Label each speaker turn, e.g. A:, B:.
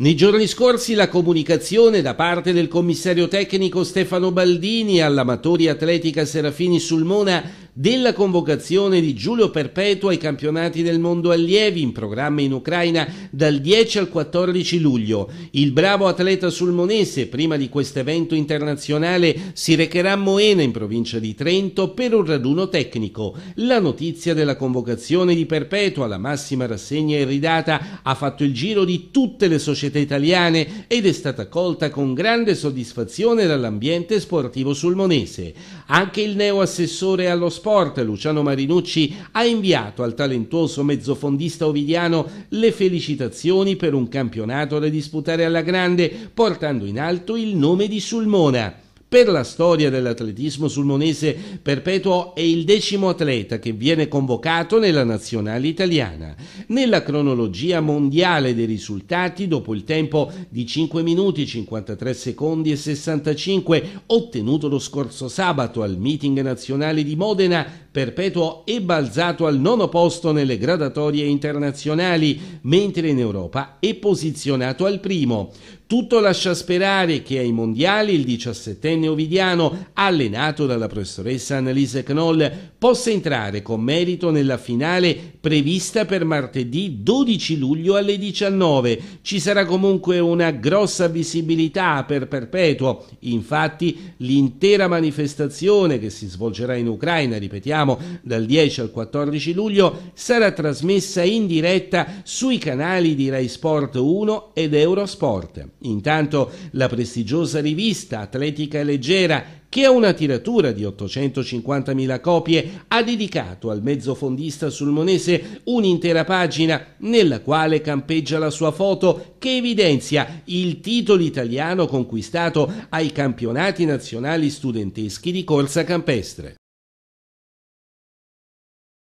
A: Nei giorni scorsi la comunicazione da parte del commissario tecnico Stefano Baldini all'Amatori Atletica Serafini Sulmona della convocazione di Giulio Perpetua ai campionati del mondo allievi in programma in Ucraina dal 10 al 14 luglio. Il bravo atleta sulmonese, prima di questo evento internazionale, si recherà a Moena in provincia di Trento per un raduno tecnico. La notizia della convocazione di Perpetua alla massima rassegna irridata ha fatto il giro di tutte le società italiane ed è stata accolta con grande soddisfazione dall'ambiente sportivo sulmonese. Anche il neo assessore allo sport sport Luciano Marinucci ha inviato al talentuoso mezzofondista ovidiano le felicitazioni per un campionato da disputare alla grande, portando in alto il nome di Sulmona. Per la storia dell'atletismo sul Monese Perpetuo è il decimo atleta che viene convocato nella nazionale italiana. Nella cronologia mondiale dei risultati, dopo il tempo di 5 minuti 53 secondi e 65 ottenuto lo scorso sabato al meeting nazionale di Modena, Perpetuo è balzato al nono posto nelle gradatorie internazionali, mentre in Europa è posizionato al primo. Tutto lascia sperare che ai mondiali il 17enne Ovidiano, allenato dalla professoressa Annalise Knoll, possa entrare con merito nella finale prevista per martedì 12 luglio alle 19. Ci sarà comunque una grossa visibilità per Perpetuo. Infatti l'intera manifestazione che si svolgerà in Ucraina, ripetiamo, ricordiamo dal 10 al 14 luglio, sarà trasmessa in diretta sui canali di Rai Sport 1 ed Eurosport. Intanto la prestigiosa rivista Atletica Leggera che ha una tiratura di 850.000 copie ha dedicato al mezzofondista sulmonese un'intera pagina nella quale campeggia la sua foto che evidenzia il titolo italiano conquistato ai campionati nazionali studenteschi di corsa campestre.